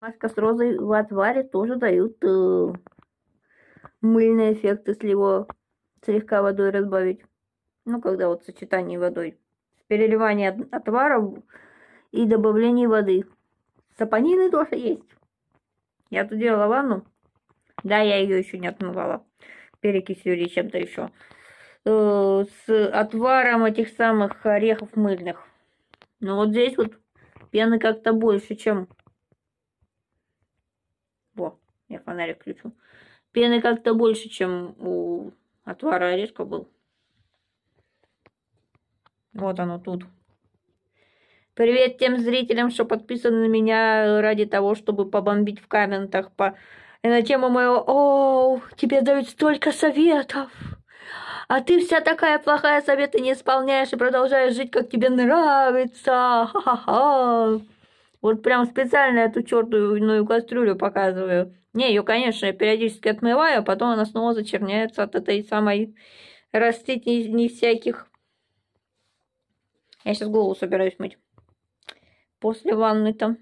Маска с розой в отваре тоже дают э, мыльный эффект, если его слегка водой разбавить. Ну, когда вот сочетание водой. Переливание отвара и добавление воды. Сапонины тоже есть. Я тут делала ванну. Да, я ее еще не отмывала. Перекисью или чем-то еще. Э, с отваром этих самых орехов мыльных. Но ну, вот здесь вот пены как-то больше, чем я фонарик включу. Пены как-то больше, чем у отвара орешка был. Вот оно тут. Привет тем зрителям, что подписаны на меня ради того, чтобы побомбить в комментах по э, на тему мою. «О, тебе дают столько советов!» А ты вся такая плохая, советы не исполняешь и продолжаешь жить, как тебе нравится. Ха-ха-ха. Вот прям специально эту чертовную кастрюлю показываю. Не, ее, конечно, я периодически отмываю, а потом она снова зачерняется от этой самой растений не всяких. Я сейчас голову собираюсь мыть. После ванны там.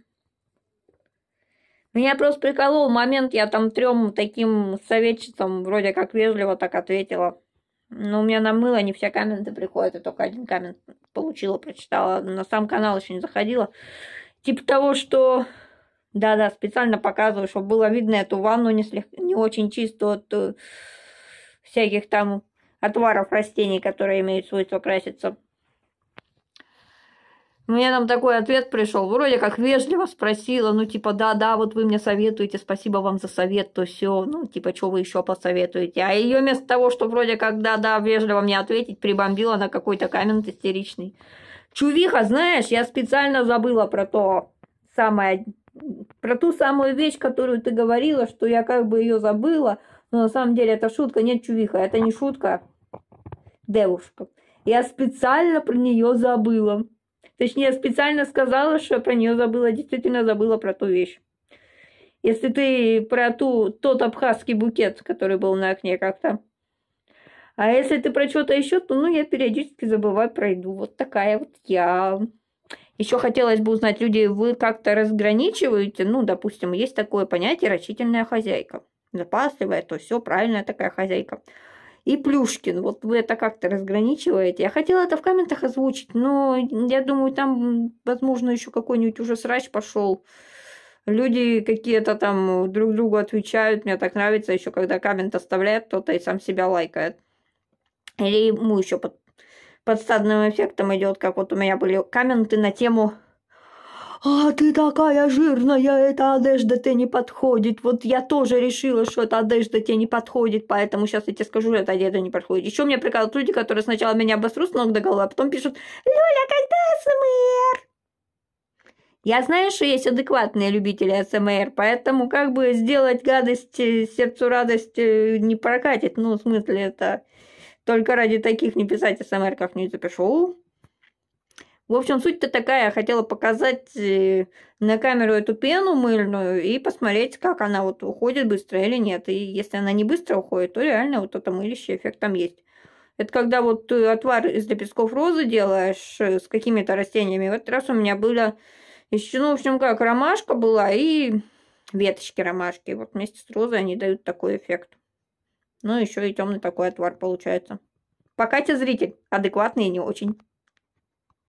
Меня просто приколол момент, я там трем таким советчицам вроде как вежливо так ответила. Но ну, у меня намыло, не все комменты приходят, я только один коммент получила, прочитала. На сам канал еще не заходила. Типа того, что... Да-да, специально показываю, чтобы было видно эту ванну не, слег... не очень чистую от э, всяких там отваров растений, которые имеют свойство краситься. Мне там такой ответ пришел, вроде как вежливо спросила, ну типа, да-да, вот вы мне советуете, спасибо вам за совет, то все, ну типа, что вы еще посоветуете. А ее вместо того, что вроде как да-да, вежливо мне ответить, прибомбила на какой-то камень истеричный. Чувиха, знаешь, я специально забыла про то самое, про ту самую вещь, которую ты говорила, что я как бы ее забыла, но на самом деле это шутка, нет, Чувиха, это не шутка, девушка. Я специально про нее забыла. Точнее, я специально сказала, что я про нее забыла, действительно забыла про ту вещь. Если ты про ту, тот абхазский букет, который был на окне как-то. А если ты про что-то еще, то ну, я периодически забываю, пройду. Вот такая вот я. Еще хотелось бы узнать, люди, вы как-то разграничиваете, ну, допустим, есть такое понятие рачительная хозяйка. Запасливая, то все, правильная такая хозяйка. И Плюшкин, вот вы это как-то разграничиваете. Я хотела это в комментах озвучить, но я думаю, там, возможно, еще какой-нибудь уже срач пошел. Люди какие-то там друг другу отвечают. Мне так нравится еще, когда коммент оставляет кто-то и сам себя лайкает. Или ему еще под, подстадным эффектом идет, как вот у меня были комменты на тему а ты такая жирная, эта одежда тебе не подходит. Вот я тоже решила, что эта одежда тебе не подходит, поэтому сейчас я тебе скажу, что эта одежда не подходит. Еще мне приказывают люди, которые сначала меня обосру с ног до головы, а потом пишут, Лёля, когда СМР? Я знаю, что есть адекватные любители СМР, поэтому как бы сделать гадость э, сердцу радость э, не прокатит. Ну, в смысле, это... Только ради таких не писать СМР, как не запишу. В общем, суть-то такая. Я хотела показать э, на камеру эту пену мыльную и посмотреть, как она вот уходит быстро или нет. И если она не быстро уходит, то реально вот это мылище эффект там есть. Это когда вот ты отвар из лепестков розы делаешь э, с какими-то растениями. В этот раз у меня было еще, ну, в общем, как ромашка была и веточки ромашки. Вот вместе с розой они дают такой эффект. Ну, еще и темный такой отвар получается. Пока тебе зритель адекватный и не очень.